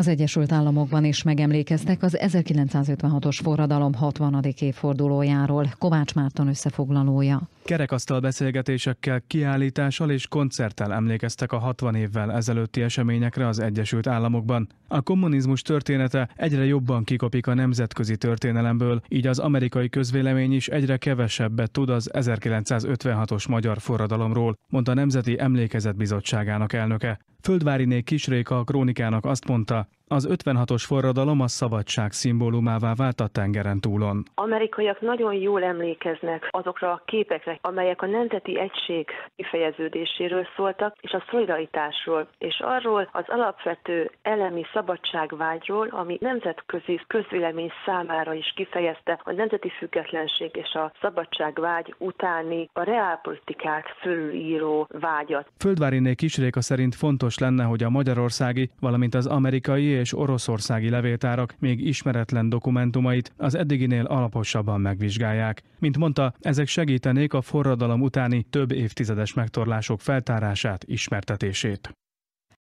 Az Egyesült Államokban is megemlékeztek az 1956-os forradalom 60. évfordulójáról. Kovács Márton összefoglalója. Kerekasztal beszélgetésekkel, kiállítással és koncerttel emlékeztek a 60 évvel ezelőtti eseményekre az Egyesült Államokban. A kommunizmus története egyre jobban kikopik a nemzetközi történelemből, így az amerikai közvélemény is egyre kevesebbet tud az 1956-os magyar forradalomról, mondta Nemzeti Emlékezet Bizottságának elnöke. Földváriné Kisréka a krónikának azt mondta, az 56-os forradalom a szabadság szimbólumává vált a tengeren túlon. Amerikaiak nagyon jól emlékeznek azokra a képekre, amelyek a nemzeti egység kifejeződéséről szóltak, és a szolidaritásról, és arról az alapvető elemi szabadságvágyról, ami nemzetközi közvélemény számára is kifejezte a nemzeti függetlenség és a szabadságvágy utáni a reálpolitikát fölülíró vágyat. Földváriné Kisréka szerint fontos fontos lenne, hogy a magyarországi, valamint az amerikai és oroszországi levéltárak még ismeretlen dokumentumait az eddiginél alaposabban megvizsgálják. Mint mondta, ezek segítenék a forradalom utáni több évtizedes megtorlások feltárását, ismertetését.